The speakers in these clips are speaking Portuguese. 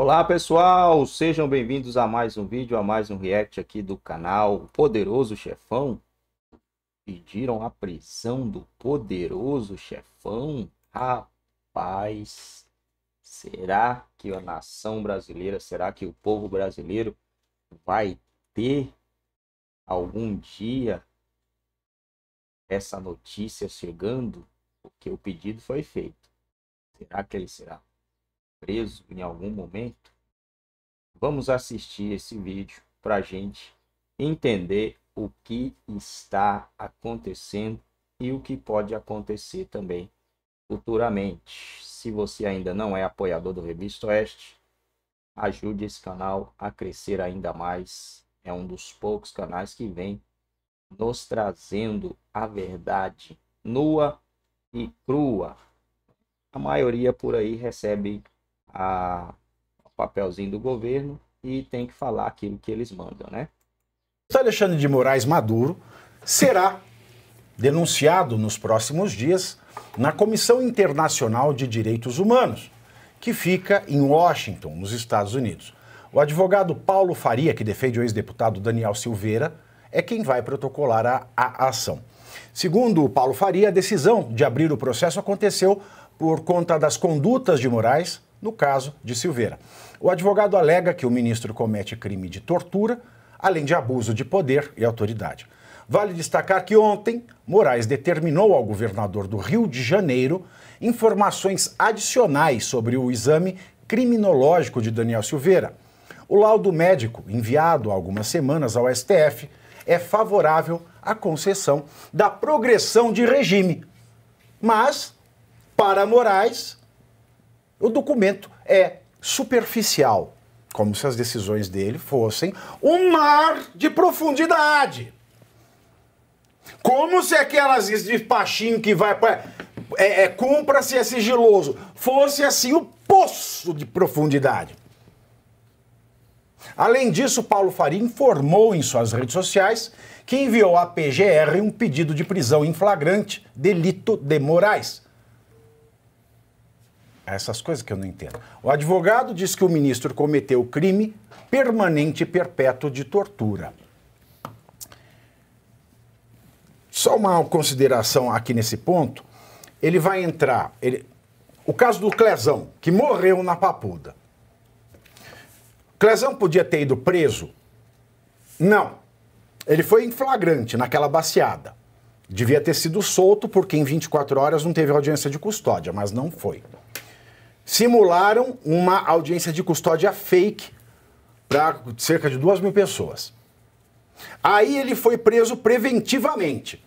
Olá pessoal, sejam bem-vindos a mais um vídeo, a mais um react aqui do canal Poderoso Chefão. Pediram a prisão do Poderoso Chefão? Rapaz, será que a nação brasileira, será que o povo brasileiro vai ter algum dia essa notícia chegando? Porque o pedido foi feito. Será que ele será preso em algum momento? Vamos assistir esse vídeo para a gente entender o que está acontecendo e o que pode acontecer também futuramente. Se você ainda não é apoiador do Revista Oeste, ajude esse canal a crescer ainda mais. É um dos poucos canais que vem nos trazendo a verdade nua e crua. A maioria por aí recebe a, o papelzinho do governo e tem que falar aquilo que eles mandam, né? Alexandre de Moraes Maduro será denunciado nos próximos dias na Comissão Internacional de Direitos Humanos, que fica em Washington, nos Estados Unidos. O advogado Paulo Faria, que defende o ex-deputado Daniel Silveira, é quem vai protocolar a, a ação. Segundo Paulo Faria, a decisão de abrir o processo aconteceu por conta das condutas de Moraes no caso de Silveira. O advogado alega que o ministro comete crime de tortura, além de abuso de poder e autoridade. Vale destacar que ontem, Moraes determinou ao governador do Rio de Janeiro informações adicionais sobre o exame criminológico de Daniel Silveira. O laudo médico, enviado há algumas semanas ao STF, é favorável à concessão da progressão de regime. Mas, para Moraes, o documento é superficial, como se as decisões dele fossem um mar de profundidade. Como se aquelas de que vai para. É, é, Cumpra-se é sigiloso. Fosse assim o poço de profundidade. Além disso, Paulo Faria informou em suas redes sociais que enviou à PGR um pedido de prisão em flagrante, delito de Moraes, essas coisas que eu não entendo. O advogado diz que o ministro cometeu crime permanente e perpétuo de tortura. Só uma consideração aqui nesse ponto. Ele vai entrar. Ele... O caso do Clezão, que morreu na Papuda. Clezão podia ter ido preso? Não. Ele foi em flagrante naquela baciada. Devia ter sido solto, porque em 24 horas não teve audiência de custódia, mas não foi simularam uma audiência de custódia fake para cerca de duas mil pessoas. Aí ele foi preso preventivamente.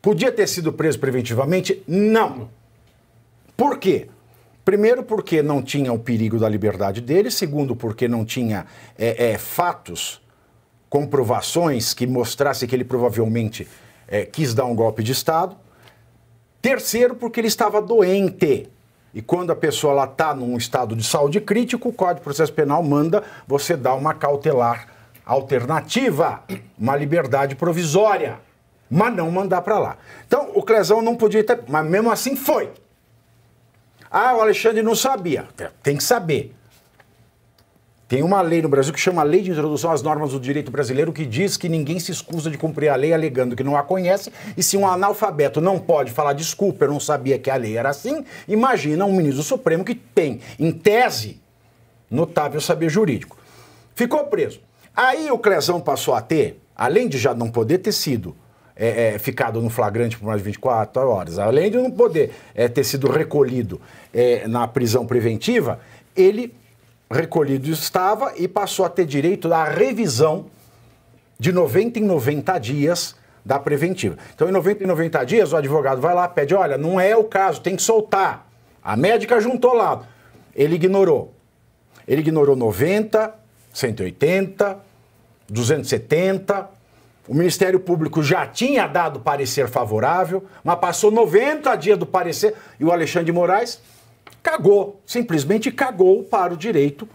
Podia ter sido preso preventivamente? Não. Por quê? Primeiro, porque não tinha o perigo da liberdade dele. Segundo, porque não tinha é, é, fatos, comprovações que mostrassem que ele provavelmente é, quis dar um golpe de Estado. Terceiro, porque ele estava doente. E quando a pessoa está num estado de saúde crítico, o Código de Processo Penal manda você dar uma cautelar alternativa, uma liberdade provisória, mas não mandar para lá. Então, o Clezão não podia ter, mas mesmo assim foi. Ah, o Alexandre não sabia. Tem que saber. Tem uma lei no Brasil que chama Lei de Introdução às Normas do Direito Brasileiro que diz que ninguém se escusa de cumprir a lei alegando que não a conhece. E se um analfabeto não pode falar desculpa, eu não sabia que a lei era assim, imagina um ministro supremo que tem, em tese, notável saber jurídico. Ficou preso. Aí o Clezão passou a ter, além de já não poder ter sido é, é, ficado no flagrante por mais de 24 horas, além de não poder é, ter sido recolhido é, na prisão preventiva, ele recolhido estava e passou a ter direito à revisão de 90 em 90 dias da preventiva. Então, em 90 em 90 dias, o advogado vai lá, pede: olha, não é o caso, tem que soltar. A médica juntou lá. Ele ignorou. Ele ignorou 90, 180, 270. O Ministério Público já tinha dado parecer favorável, mas passou 90 dias do parecer e o Alexandre de Moraes cagou, simplesmente cagou para o direito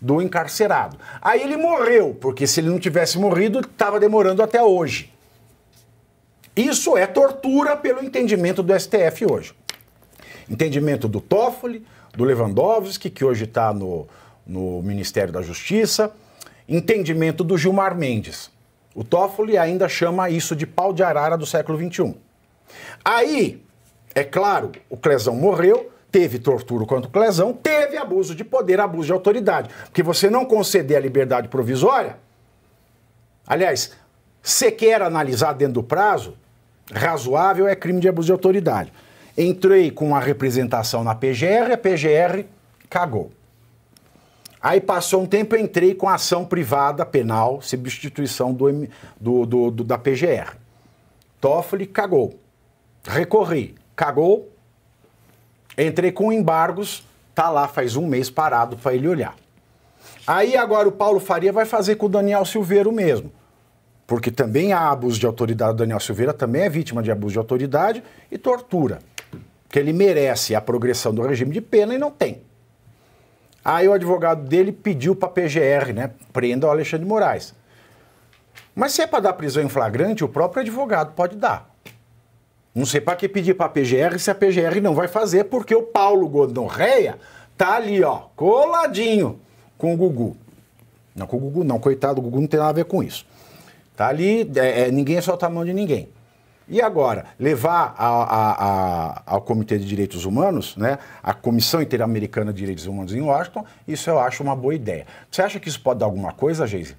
do encarcerado. Aí ele morreu, porque se ele não tivesse morrido, estava demorando até hoje. Isso é tortura pelo entendimento do STF hoje. Entendimento do Toffoli, do Lewandowski, que hoje está no, no Ministério da Justiça, entendimento do Gilmar Mendes. O Toffoli ainda chama isso de pau de arara do século XXI. Aí, é claro, o Clezão morreu, teve tortura quanto lesão, teve abuso de poder, abuso de autoridade. Porque você não conceder a liberdade provisória, aliás, sequer analisar dentro do prazo razoável é crime de abuso de autoridade. Entrei com a representação na PGR, a PGR cagou. Aí passou um tempo, eu entrei com a ação privada penal, substituição do, do, do, do da PGR. Toffoli cagou. Recorri, cagou, Entrei com embargos, tá lá faz um mês parado para ele olhar. Aí agora o Paulo Faria vai fazer com o Daniel Silveiro mesmo. Porque também há abuso de autoridade. O Daniel Silveira também é vítima de abuso de autoridade e tortura. que ele merece a progressão do regime de pena e não tem. Aí o advogado dele pediu para a PGR, né? Prenda o Alexandre Moraes. Mas se é para dar prisão em flagrante, o próprio advogado pode dar. Não sei para que pedir para a PGR se a PGR não vai fazer, porque o Paulo Godonreia tá ali, ó, coladinho com o Gugu. Não, com o Gugu não, coitado, o Gugu não tem nada a ver com isso. Tá ali, é, é ninguém solta a mão de ninguém. E agora, levar a, a, a, ao Comitê de Direitos Humanos, né, a Comissão Interamericana de Direitos Humanos em Washington, isso eu acho uma boa ideia. Você acha que isso pode dar alguma coisa, Geise?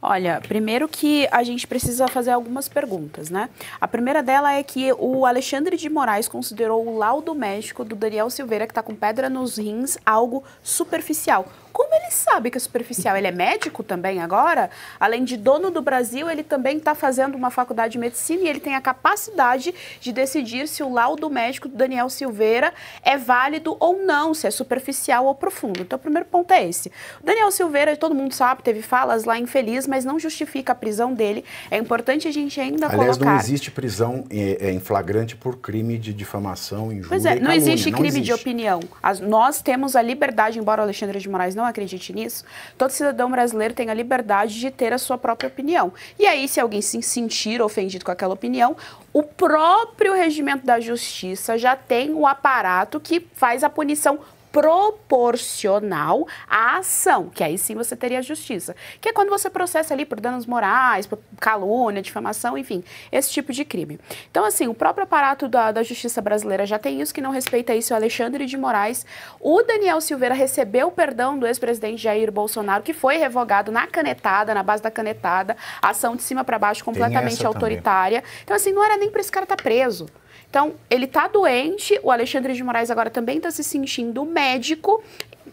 Olha, primeiro que a gente precisa fazer algumas perguntas, né? A primeira dela é que o Alexandre de Moraes considerou o laudo médico do Daniel Silveira, que está com pedra nos rins, algo superficial. Como ele sabe que é superficial? Ele é médico também agora? Além de dono do Brasil, ele também está fazendo uma faculdade de medicina e ele tem a capacidade de decidir se o laudo médico do Daniel Silveira é válido ou não, se é superficial ou profundo. Então, o primeiro ponto é esse. O Daniel Silveira, todo mundo sabe, teve falas lá infeliz, mas não justifica a prisão dele. É importante a gente ainda Aliás, colocar... não existe prisão eh, eh, em flagrante por crime de difamação, injúria Pois é, não calúnia, existe crime não existe. de opinião. As, nós temos a liberdade, embora o Alexandre de Moraes não não acredite nisso, todo cidadão brasileiro tem a liberdade de ter a sua própria opinião. E aí, se alguém se sentir ofendido com aquela opinião, o próprio regimento da justiça já tem o aparato que faz a punição proporcional à ação, que aí sim você teria a justiça, que é quando você processa ali por danos morais, por calúnia, difamação, enfim, esse tipo de crime. Então, assim, o próprio aparato da, da justiça brasileira já tem isso, que não respeita isso, é o Alexandre de Moraes. O Daniel Silveira recebeu o perdão do ex-presidente Jair Bolsonaro, que foi revogado na canetada, na base da canetada, ação de cima para baixo completamente autoritária. Também. Então, assim, não era nem para esse cara estar tá preso. Então, ele tá doente, o Alexandre de Moraes agora também está se sentindo médico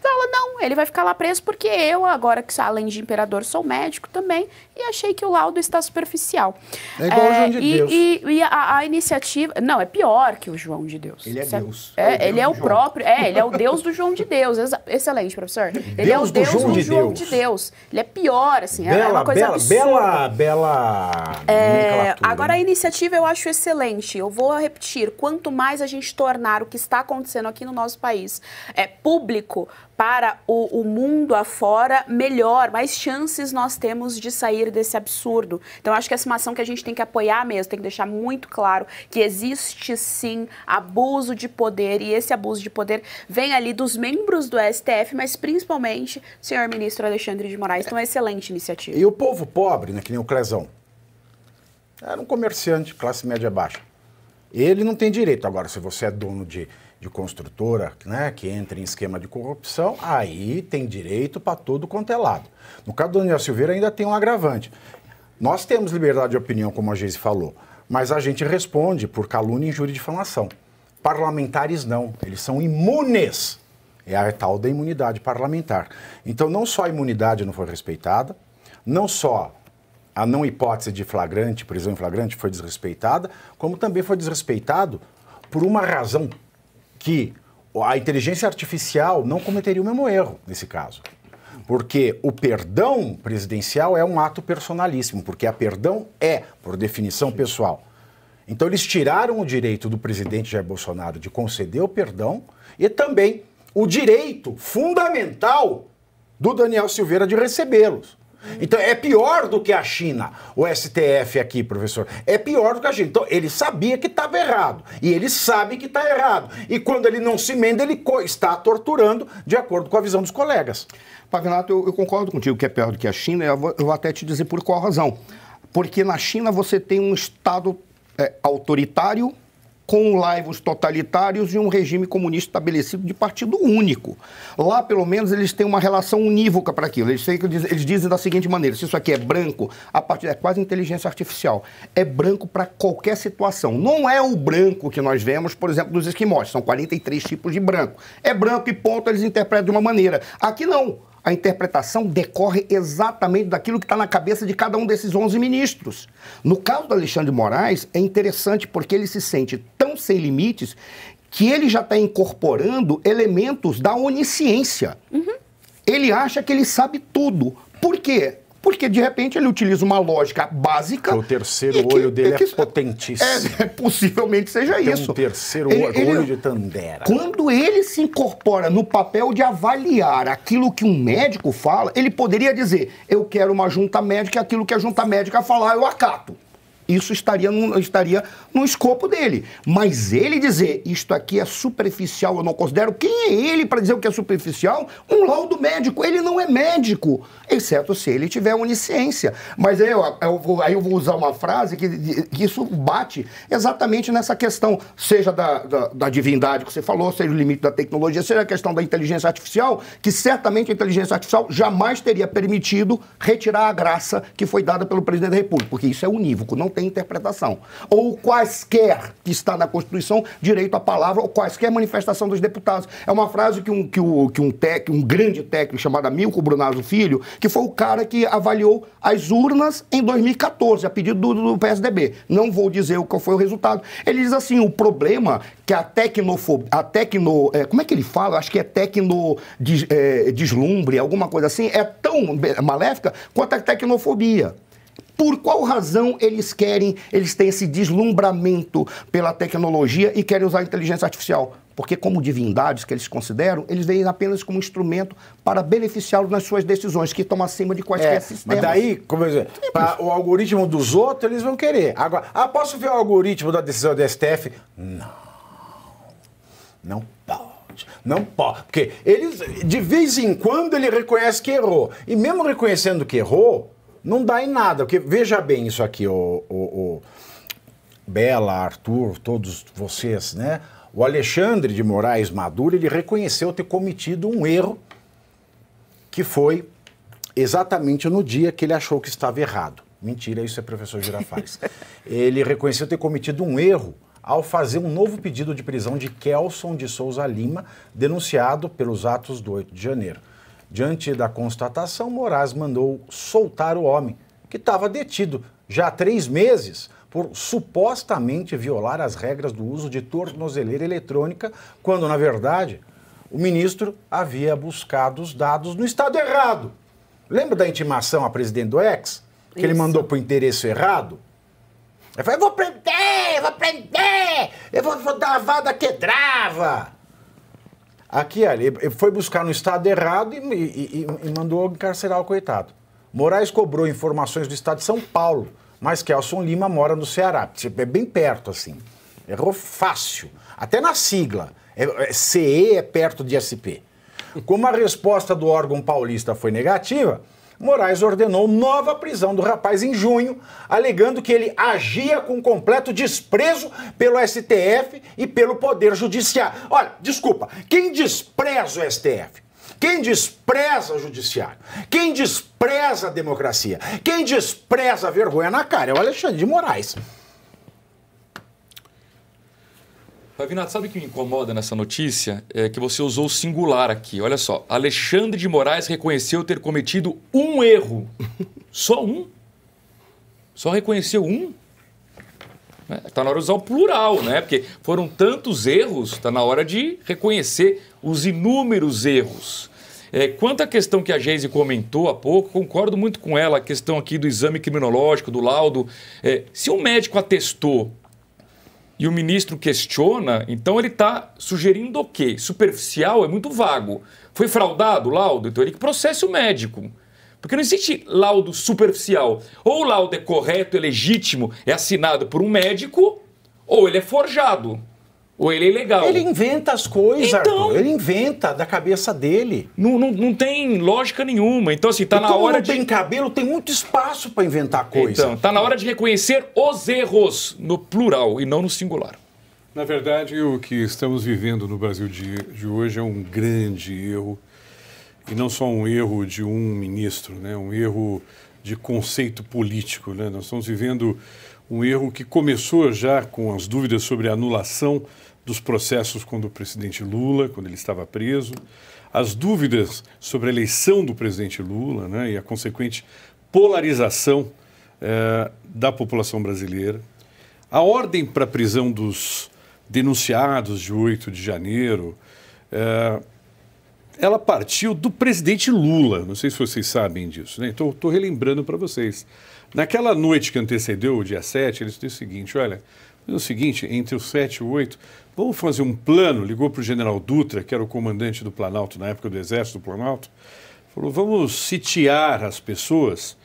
Fala, então não, ele vai ficar lá preso porque eu, agora que além de imperador, sou médico também, e achei que o laudo está superficial. É igual é, o João de e, Deus. E, e a, a, iniciativa. Não, é pior que o João de Deus. Ele é certo? Deus. É, é Deus ele é o João. próprio. É, ele é o Deus do João de Deus. Excelente, professor. Ele Deus é o Deus do João, do de, João Deus. de Deus. Ele é pior, assim. É, é bela, é uma coisa bela, absurda. Bela, bela. É, né? agora, a iniciativa eu acho excelente. Eu vou repetir. Quanto mais a gente tornar o que está acontecendo aqui no nosso país é público, para o, o mundo afora, melhor, mais chances nós temos de sair desse absurdo. Então, acho que essa é uma ação que a gente tem que apoiar mesmo, tem que deixar muito claro que existe sim abuso de poder e esse abuso de poder vem ali dos membros do STF, mas principalmente senhor ministro Alexandre de Moraes. Então, é excelente iniciativa. E o povo pobre, né, que nem o Clezão, era um comerciante, classe média baixa. Ele não tem direito. Agora, se você é dono de de construtora né, que entra em esquema de corrupção, aí tem direito para todo quanto é lado. No caso do Daniel Silveira ainda tem um agravante. Nós temos liberdade de opinião, como a Geise falou, mas a gente responde por calúnia, injúria e difamação. Parlamentares não, eles são imunes. É a tal da imunidade parlamentar. Então, não só a imunidade não foi respeitada, não só a não hipótese de flagrante, prisão em flagrante, foi desrespeitada, como também foi desrespeitado por uma razão que a inteligência artificial não cometeria o mesmo erro nesse caso. Porque o perdão presidencial é um ato personalíssimo, porque a perdão é, por definição pessoal. Então, eles tiraram o direito do presidente Jair Bolsonaro de conceder o perdão e também o direito fundamental do Daniel Silveira de recebê-los. Então é pior do que a China, o STF aqui, professor. É pior do que a China. Então ele sabia que estava errado. E ele sabe que está errado. E quando ele não se emenda, ele está torturando, de acordo com a visão dos colegas. Pavinato, eu, eu concordo contigo que é pior do que a China. Eu vou, eu vou até te dizer por qual razão. Porque na China você tem um Estado é, autoritário com laivos totalitários e um regime comunista estabelecido de partido único. Lá, pelo menos, eles têm uma relação unívoca para aquilo. Eles, eles dizem da seguinte maneira: se isso aqui é branco, a partir é quase inteligência artificial. É branco para qualquer situação. Não é o branco que nós vemos, por exemplo, dos esquimós. São 43 tipos de branco. É branco e ponto, eles interpretam de uma maneira. Aqui não. A interpretação decorre exatamente daquilo que está na cabeça de cada um desses 11 ministros. No caso do Alexandre de Moraes, é interessante porque ele se sente tão sem limites que ele já está incorporando elementos da onisciência. Uhum. Ele acha que ele sabe tudo. Por quê? Porque de repente ele utiliza uma lógica básica. O terceiro que, olho dele é, é que, é potentíssimo. É, possivelmente seja Tem isso. O um terceiro ele, olho, ele, olho de Tandera. Quando ele se incorpora no papel de avaliar aquilo que um médico fala, ele poderia dizer: eu quero uma junta médica, aquilo que a junta médica falar eu acato. Isso estaria num, estaria no escopo dele. Mas ele dizer isto aqui é superficial, eu não considero. Quem é ele para dizer o que é superficial? Um laudo médico. Ele não é médico, exceto se ele tiver onisciência. Mas aí eu, eu vou, aí eu vou usar uma frase que, que isso bate exatamente nessa questão, seja da, da, da divindade que você falou, seja o limite da tecnologia, seja a questão da inteligência artificial, que certamente a inteligência artificial jamais teria permitido retirar a graça que foi dada pelo presidente da República, porque isso é unívoco, não tem tem interpretação. Ou quaisquer que está na Constituição, direito à palavra ou quaisquer manifestação dos deputados. É uma frase que um, que o, que um, tec, um grande técnico chamado Milko Brunazzo Filho, que foi o cara que avaliou as urnas em 2014, a pedido do, do PSDB. Não vou dizer o que foi o resultado. Ele diz assim, o problema que a tecnofobia, a tecno, é, como é que ele fala? Acho que é tecno des, é, deslumbre, alguma coisa assim, é tão maléfica quanto a tecnofobia. Por qual razão eles querem, eles têm esse deslumbramento pela tecnologia e querem usar a inteligência artificial? Porque, como divindades que eles consideram, eles veem apenas como instrumento para beneficiá-los nas suas decisões, que estão acima de quaisquer é, sistemas. Mas daí, como eu dizer, tipo o algoritmo dos outros, eles vão querer. Agora, ah, posso ver o algoritmo da decisão do STF? Não. Não pode. Não pode. Porque eles, de vez em quando, ele reconhece que errou. E mesmo reconhecendo que errou, não dá em nada, porque veja bem isso aqui, o, o, o Bela, Arthur, todos vocês, né? O Alexandre de Moraes Maduro, ele reconheceu ter cometido um erro que foi exatamente no dia que ele achou que estava errado. Mentira, isso é professor Girafales. ele reconheceu ter cometido um erro ao fazer um novo pedido de prisão de Kelson de Souza Lima, denunciado pelos atos do 8 de janeiro. Diante da constatação, Moraes mandou soltar o homem, que estava detido já há três meses por supostamente violar as regras do uso de tornozeleira eletrônica, quando, na verdade, o ministro havia buscado os dados no estado errado. Lembra da intimação à presidente do ex? Que Isso. ele mandou para o endereço errado? Ele falou: eu vou prender, eu vou prender, eu vou, vou dar a vada que drava. Aqui, ali, foi buscar no estado errado e, e, e mandou encarcerar o coitado. Moraes cobrou informações do estado de São Paulo, mas Kelson Lima mora no Ceará. É bem perto, assim. Errou fácil. Até na sigla. É, é, CE é perto de SP. Como a resposta do órgão paulista foi negativa, Moraes ordenou nova prisão do rapaz em junho, alegando que ele agia com completo desprezo pelo STF e pelo Poder Judiciário. Olha, desculpa, quem despreza o STF? Quem despreza o judiciário, quem despreza a democracia, quem despreza a vergonha na cara é o Alexandre de Moraes. Pavinato, sabe o que me incomoda nessa notícia? É que você usou o singular aqui. Olha só. Alexandre de Moraes reconheceu ter cometido um erro. Só um? Só reconheceu um? Está é, na hora de usar o plural, né? Porque foram tantos erros, está na hora de reconhecer os inúmeros erros. É, quanto à questão que a Geise comentou há pouco, concordo muito com ela, a questão aqui do exame criminológico, do laudo. É, se um médico atestou e o ministro questiona, então ele está sugerindo o quê? Superficial é muito vago. Foi fraudado o laudo? Então ele que processe o médico. Porque não existe laudo superficial. Ou o laudo é correto, é legítimo, é assinado por um médico, ou ele é forjado. Ou ele é legal. Ele inventa as coisas, então, Ele inventa da cabeça dele. Não, não, não tem lógica nenhuma. Então, assim, tá e na hora não de. tem cabelo, tem muito espaço para inventar coisas. Então, tá na hora de reconhecer os erros no plural e não no singular. Na verdade, o que estamos vivendo no Brasil de, de hoje é um grande erro. E não só um erro de um ministro, né? Um erro de conceito político, né? Nós estamos vivendo um erro que começou já com as dúvidas sobre a anulação dos processos quando o presidente Lula, quando ele estava preso, as dúvidas sobre a eleição do presidente Lula né, e a consequente polarização eh, da população brasileira, a ordem para a prisão dos denunciados de 8 de janeiro, eh, ela partiu do presidente Lula. Não sei se vocês sabem disso, né? estou relembrando para vocês. Naquela noite que antecedeu o dia 7, eles disse o seguinte: olha, é o seguinte, entre o 7 e o 8, vamos fazer um plano. Ligou para o general Dutra, que era o comandante do Planalto na época do Exército do Planalto, falou: vamos sitiar as pessoas.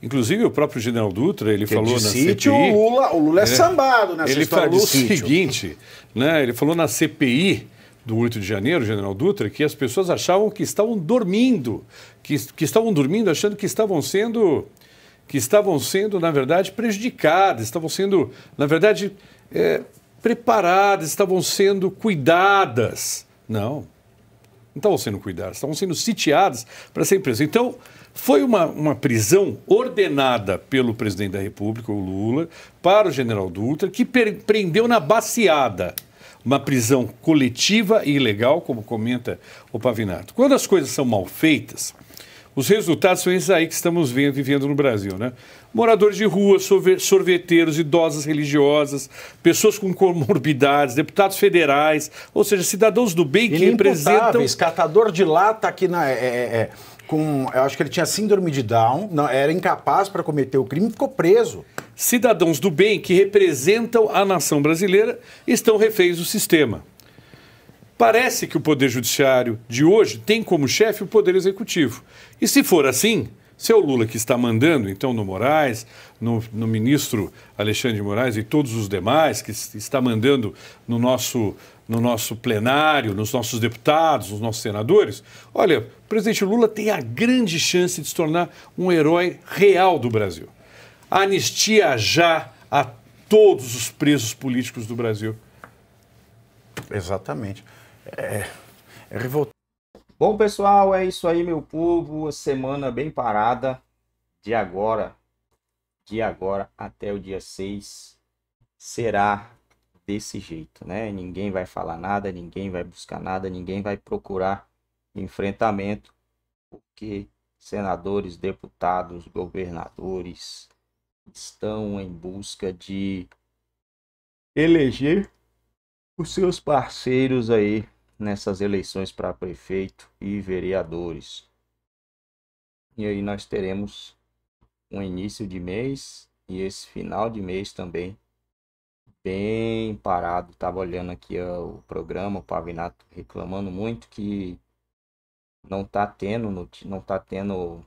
Inclusive o próprio general Dutra, ele que é falou de na sítio, CPI. O Lula, o Lula é, é. sambado nessa Ele falou o sítio. seguinte, né? Ele falou na CPI do 8 de janeiro, general Dutra, que as pessoas achavam que estavam dormindo, que, que estavam dormindo achando que estavam sendo que estavam sendo, na verdade, prejudicadas, estavam sendo, na verdade, é, preparadas, estavam sendo cuidadas. Não, não estavam sendo cuidadas, estavam sendo sitiadas para serem presas. Então, foi uma, uma prisão ordenada pelo presidente da República, o Lula, para o general Dutra, que prendeu na baciada. Uma prisão coletiva e ilegal, como comenta o Pavinato. Quando as coisas são mal feitas, os resultados são esses aí que estamos vendo, vivendo no Brasil, né? Moradores de rua, sorveteiros, idosas religiosas, pessoas com comorbidades, deputados federais, ou seja, cidadãos do bem que representam... catador de lata aqui na... É, é, é, com, eu acho que ele tinha síndrome de Down, não, era incapaz para cometer o crime e ficou preso. Cidadãos do bem que representam a nação brasileira estão reféns do sistema. Parece que o Poder Judiciário de hoje tem como chefe o Poder Executivo. E se for assim, se é o Lula que está mandando, então, no Moraes, no, no, ministro Alexandre de Moraes e todos os demais, que está mandando no nosso, no nosso plenário, nos nossos deputados, nos nossos senadores, olha, o presidente Lula tem a grande chance de se tornar um herói real do Brasil. Anistia já a todos os presos políticos do Brasil. Exatamente é, é revoltante. Bom, pessoal, é isso aí, meu povo. Semana bem parada. De agora, de agora até o dia 6, será desse jeito, né? Ninguém vai falar nada, ninguém vai buscar nada, ninguém vai procurar enfrentamento, porque senadores, deputados, governadores estão em busca de eleger os seus parceiros aí nessas eleições para prefeito e vereadores. E aí nós teremos um início de mês e esse final de mês também bem parado. Tava olhando aqui ó, o programa, o Pavinato reclamando muito que não tá tendo não tá tendo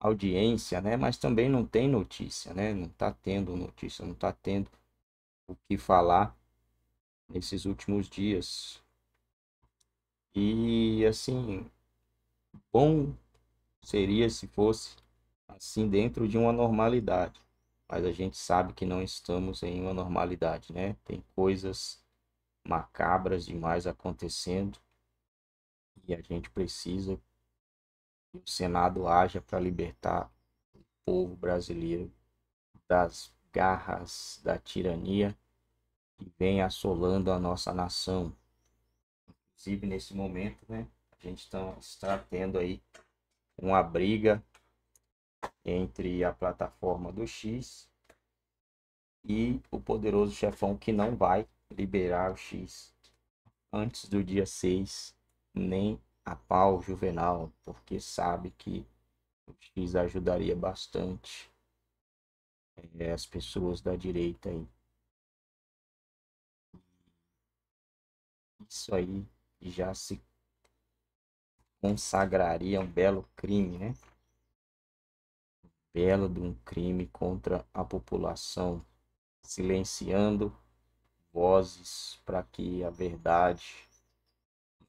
audiência, né? Mas também não tem notícia, né? Não tá tendo notícia, não tá tendo o que falar nesses últimos dias. E assim, bom seria se fosse assim dentro de uma normalidade, mas a gente sabe que não estamos em uma normalidade, né? Tem coisas macabras demais acontecendo e a gente precisa que o Senado haja para libertar o povo brasileiro das garras da tirania que vem assolando a nossa nação. Inclusive, nesse momento, né, a gente tá, está tendo aí uma briga entre a plataforma do X e o poderoso chefão que não vai liberar o X antes do dia 6, nem a pau Juvenal, porque sabe que o X ajudaria bastante eh, as pessoas da direita aí isso aí já se consagraria um belo crime, né? belo de um crime contra a população, silenciando vozes para que a verdade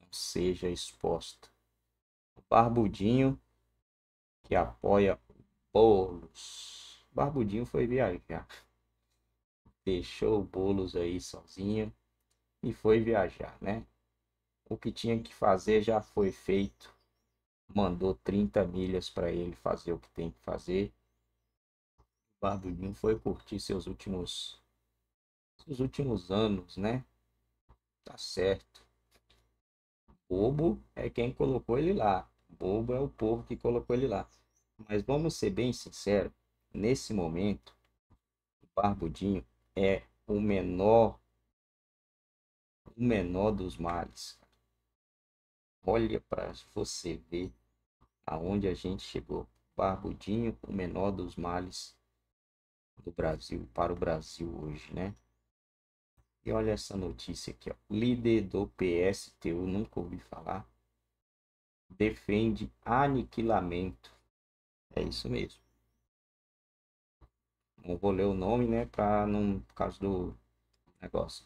não seja exposta. O Barbudinho que apoia o Boulos. Barbudinho foi viajar. Deixou o Boulos aí sozinho e foi viajar, né? O que tinha que fazer já foi feito. Mandou 30 milhas para ele fazer o que tem que fazer. O Barbudinho foi curtir seus últimos seus últimos anos, né? Tá certo. Bobo é quem colocou ele lá. Bobo é o povo que colocou ele lá. Mas vamos ser bem sinceros, nesse momento, o Barbudinho é o menor o menor dos males. Olha para você ver aonde a gente chegou. Barbudinho, o menor dos males do Brasil para o Brasil hoje, né? E olha essa notícia aqui, ó. Líder do PSTU, nunca ouvi falar, defende aniquilamento. É isso mesmo. Não vou ler o nome, né? Para não. Por causa do negócio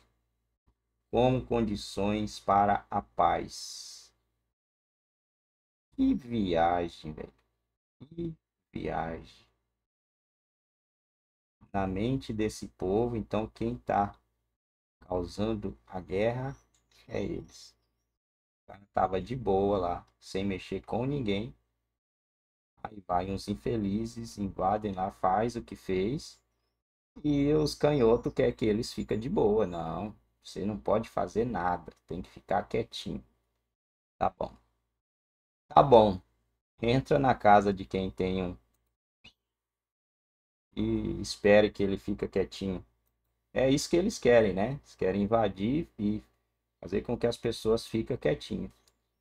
como condições para a paz. Que viagem, velho. Que viagem. Na mente desse povo, então quem está causando a guerra é eles. O cara tava de boa lá, sem mexer com ninguém. Aí vai uns infelizes, invadem lá, faz o que fez. E os canhotos quer que eles fiquem de boa, não. Você não pode fazer nada, tem que ficar quietinho. Tá bom. Tá bom. Entra na casa de quem tem um e espere que ele fica quietinho. É isso que eles querem, né? Eles querem invadir e fazer com que as pessoas fiquem quietinhas.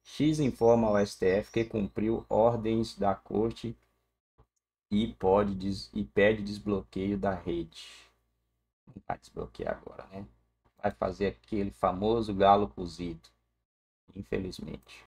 X informa ao STF que cumpriu ordens da corte e, pode des... e pede desbloqueio da rede. Não vai desbloquear agora, né? vai fazer aquele famoso galo cozido, infelizmente.